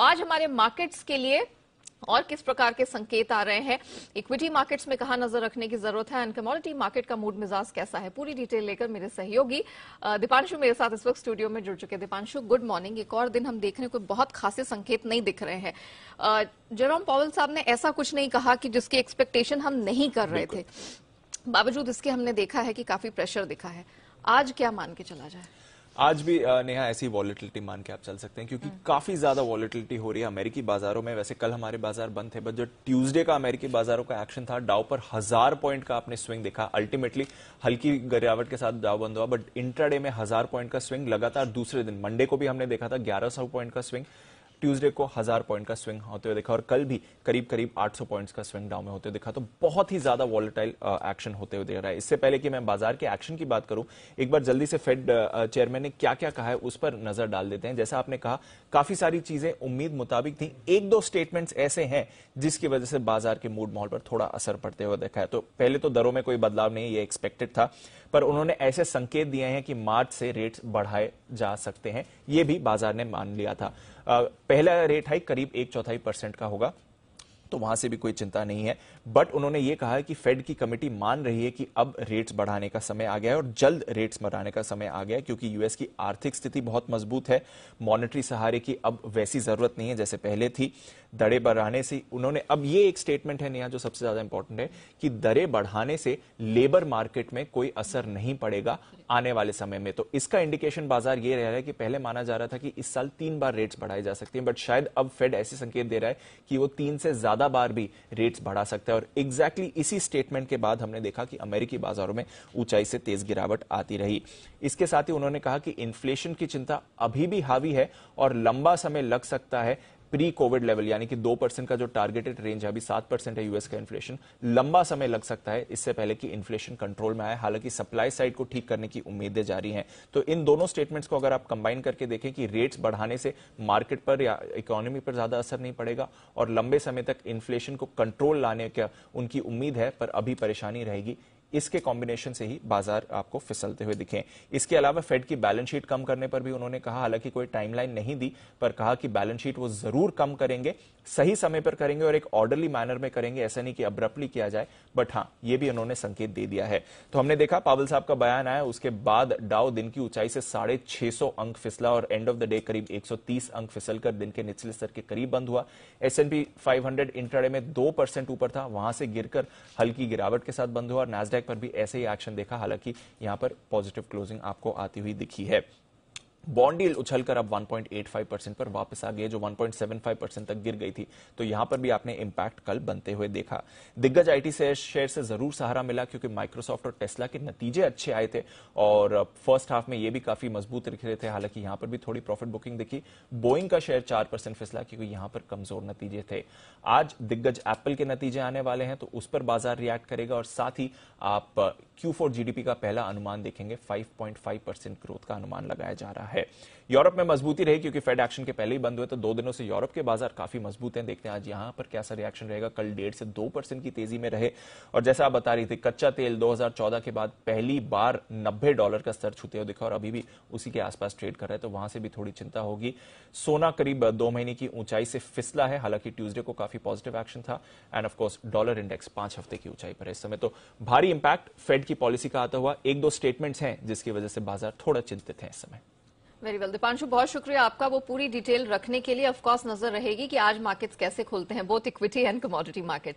आज हमारे मार्केट्स के लिए और किस प्रकार के संकेत आ रहे हैं इक्विटी मार्केट्स में कहा नजर रखने की जरूरत है एंड कमोडिटी मार्केट का मूड मिजाज कैसा है पूरी डिटेल लेकर मेरे सहयोगी दीपांशु मेरे साथ इस वक्त स्टूडियो में जुड़ चुके हैं दीपांशु गुड मॉर्निंग एक और दिन हम देख रहे हैं कोई बहुत खासे संकेत नहीं दिख रहे हैं जेरोम पॉवल साहब ने ऐसा कुछ नहीं कहा कि जिसकी एक्सपेक्टेशन हम नहीं कर रहे थे बावजूद इसके हमने देखा है कि काफी प्रेशर दिखा है आज क्या मान के चला जाए आज भी नेहा ऐसी वॉलिटिलिटी मान के आप चल सकते हैं क्योंकि हम्म। काफी ज्यादा वॉलिटिलिटी हो रही है अमेरिकी बाजारों में वैसे कल हमारे बाजार बंद थे बट जो ट्यूसडे का अमेरिकी बाजारों का एक्शन था डाव पर हजार पॉइंट का आपने स्विंग देखा अल्टीमेटली हल्की गिरावट के साथ डाव बंद हुआ बट इंट्राडे में हजार पॉइंट का स्विंग लगातार दूसरे दिन मंडे को भी हमने देखा था ग्यारह पॉइंट का स्विंग ट्यूसडे को हजार पॉइंट का स्विंग होते हुए देखा और कल भी करीब करीब 800 पॉइंट्स का स्विंग डाउन में होते हुए देखा तो बहुत ही ज्यादा वॉलेटाइल एक्शन होते हुए दिख रहा है इससे पहले कि मैं बाजार के एक्शन की बात करूं एक बार जल्दी से फेड चेयरमैन ने क्या क्या कहा है उस पर नजर डाल देते हैं जैसा आपने कहा काफी सारी चीजें उम्मीद मुताबिक थी एक दो स्टेटमेंट ऐसे हैं जिसकी वजह से बाजार के मूड माहौल पर थोड़ा असर पड़ते हुए देखा है तो पहले तो दरों में कोई बदलाव नहीं ये एक्सपेक्टेड था पर उन्होंने ऐसे संकेत दिए हैं कि मार्च से रेट्स बढ़ाए जा सकते हैं ये भी बाजार ने मान लिया था पहला रेट हाइक करीब एक चौथाई परसेंट का होगा तो वहां से भी कोई चिंता नहीं है बट उन्होंने ये कहा कि फेड की कमेटी मान रही है कि अब रेट्स बढ़ाने का समय आ गया है और जल्द रेट्स बढ़ाने का समय आ गया है क्योंकि यूएस की आर्थिक स्थिति बहुत मजबूत है मॉनेटरी सहारे की अब वैसी जरूरत नहीं है जैसे पहले थी दरें बढ़ाने से उन्होंने अब ये एक स्टेटमेंट है नया जो सबसे ज्यादा इंपॉर्टेंट है कि दरें बढ़ाने से लेबर मार्केट में कोई असर नहीं पड़ेगा आने वाले समय में तो इसका इंडिकेशन बाजार ये रह रहा है कि पहले माना जा रहा था कि इस साल तीन बार रेट्स बढ़ाए जा सकते हैं बट शायद अब फेड ऐसे संकेत दे रहा है कि वो तीन से ज्यादा बार भी रेट्स बढ़ा सकता है और एग्जैक्टली exactly इसी स्टेटमेंट के बाद हमने देखा कि अमेरिकी बाजारों में ऊंचाई से तेज गिरावट आती रही इसके साथ ही उन्होंने कहा कि इन्फ्लेशन की चिंता अभी भी हावी है और लंबा समय लग सकता है प्री कोविड लेवल यानी कि दो परसेंट का जो टारगेटेड रेंज है अभी सात परसेंट है यूएस का इन्फ्लेशन लंबा समय लग सकता है इससे पहले कि इन्फ्लेशन कंट्रोल में आए हालांकि सप्लाई साइड को ठीक करने की उम्मीदें जारी हैं तो इन दोनों स्टेटमेंट्स को अगर आप कंबाइन करके देखें कि रेट्स बढ़ाने से मार्केट पर या इकोनॉमी पर ज्यादा असर नहीं पड़ेगा और लंबे समय तक इन्फ्लेशन को कंट्रोल लाने का उनकी उम्मीद है पर अभी परेशानी रहेगी इसके कॉम्बिनेशन से ही बाजार आपको फिसलते हुए दिखे इसके अलावा फेड की बैलेंस शीट कम करने पर भी उन्होंने कहा हालांकि कोई टाइमलाइन नहीं दी पर कहा कि बैलेंस शीट वो जरूर कम करेंगे सही समय पर करेंगे और एक ऑर्डरली मैनर में करेंगे ऐसा नहीं कि अब्रप्टली किया जाए बट हां ये भी उन्होंने संकेत दे दिया है तो हमने देखा पावल साहब का बयान आया उसके बाद डाउ दिन की ऊंचाई से साढ़े अंक फिसला और एंड ऑफ द डे करीब 130 अंक फिसलकर दिन के निचले स्तर के करीब बंद हुआ एस एनपी फाइव में दो परसेंट ऊपर था वहां से गिरकर हल्की गिरावट के साथ बंद हुआ और नेस्डेक नैसडेक पर भी ऐसे ही एक्शन देखा हालांकि यहाँ पर पॉजिटिव क्लोजिंग आपको आती हुई दिखी है बॉन्ड यील्ड उछलकर अब 1.85 परसेंट पर वापस आ गई जो 1.75 परसेंट तक गिर गई थी तो यहां पर भी आपने इम्पैक्ट कल बनते हुए देखा दिग्गज आईटी से शेयर से जरूर सहारा मिला क्योंकि माइक्रोसॉफ्ट और टेस्ला के नतीजे अच्छे आए थे और फर्स्ट हाफ में ये भी काफी मजबूत दिख रहे थे हालांकि यहां पर भी थोड़ी प्रॉफिट बुकिंग दिखी बोइंग का शेयर चार परसेंट फिसला क्योंकि यहां पर कमजोर नतीजे थे आज दिग्गज एप्पल के नतीजे आने वाले हैं तो उस पर बाजार रिएक्ट करेगा और साथ ही आप क्यू जीडीपी का पहला अनुमान देखेंगे फाइव परसेंट ग्रोथ का अनुमान लगाया जा रहा है रहा है यूरोप में मजबूती रही क्योंकि फेड एक्शन के पहले ही बंद हुए तो दो दिनों से यूरोप के बाजार काफी मजबूत हैं देखते हैं आज यहां पर कैसा रिएक्शन रहेगा कल डेढ़ से दो परसेंट की तेजी में रहे और जैसा आप बता रही थी कच्चा तेल 2014 के बाद पहली बार नब्बे डॉलर का स्तर छूते हुए दिखा और अभी भी उसी के आसपास ट्रेड कर रहे हैं तो वहां से भी थोड़ी चिंता होगी सोना करीब दो महीने की ऊंचाई से फिसला है हालांकि ट्यूजडे को काफी पॉजिटिव एक्शन था एंड ऑफकोर्स डॉलर इंडेक्स पांच हफ्ते की ऊंचाई पर है इस समय तो भारी इंपैक्ट फेड की पॉलिसी का आता हुआ एक दो स्टेटमेंट्स हैं जिसकी वजह से बाजार थोड़ा चिंतित है इस समय वेरी वेल दीपांशु बहुत शुक्रिया आपका वो पूरी डिटेल रखने के लिए ऑफकोर्स नजर रहेगी कि आज मार्केट्स कैसे खुलते हैं both equity and commodity market